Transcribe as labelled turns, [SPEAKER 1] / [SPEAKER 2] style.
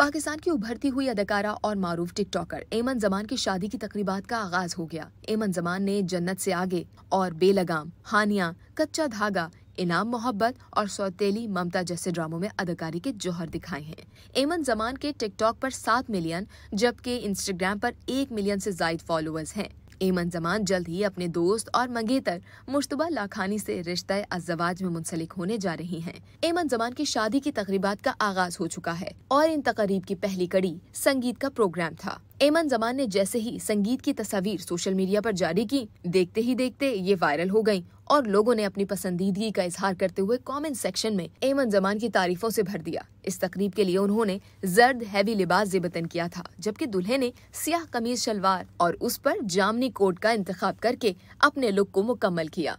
[SPEAKER 1] पाकिस्तान की उभरती हुई अदाकारा और मारूफ टिकटॉकर एमन जमान की शादी की तकरीबात का आगाज हो गया एमन जमान ने जन्नत से आगे और बेलगाम हानिया कच्चा धागा इनाम मोहब्बत और सौतेली ममता जैसे ड्रामों में अदाकारी के जौहर दिखाए हैं एमन जमान के टिकटॉक पर सात मिलियन जबकि इंस्टाग्राम पर एक मिलियन से जायद फॉलोअर्स हैं एमन जमान जल्द ही अपने दोस्त और मंगेतर मुश्तबा लाखानी से रिश्ता अजवाज में मुंसलिक होने जा रही हैं। एमन जमान की शादी की तकरीबात का आगाज हो चुका है और इन तकरीब की पहली कड़ी संगीत का प्रोग्राम था एमन जमान ने जैसे ही संगीत की तस्वीर सोशल मीडिया पर जारी की देखते ही देखते ये वायरल हो गयी और लोगों ने अपनी पसंदीदगी का इजहार करते हुए कमेंट सेक्शन में एमन जमान की तारीफों से भर दिया इस तकरीब के लिए उन्होंने जर्द हैवी लिबास जेबतन किया था जबकि दुल्हे ने सियाह कमीज शलवार और उस पर जामनी कोट का इंतखा करके अपने लुक को मुकम्मल किया